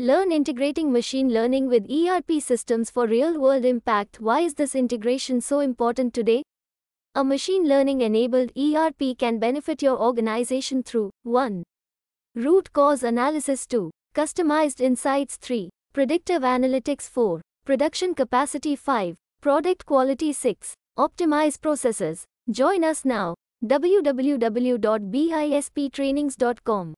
Learn integrating machine learning with ERP systems for real world impact. Why is this integration so important today? A machine learning enabled ERP can benefit your organization through 1. Root cause analysis 2. Customized insights 3. Predictive analytics 4. Production capacity 5. Product quality 6. Optimize processes. Join us now. www.bisptrainings.com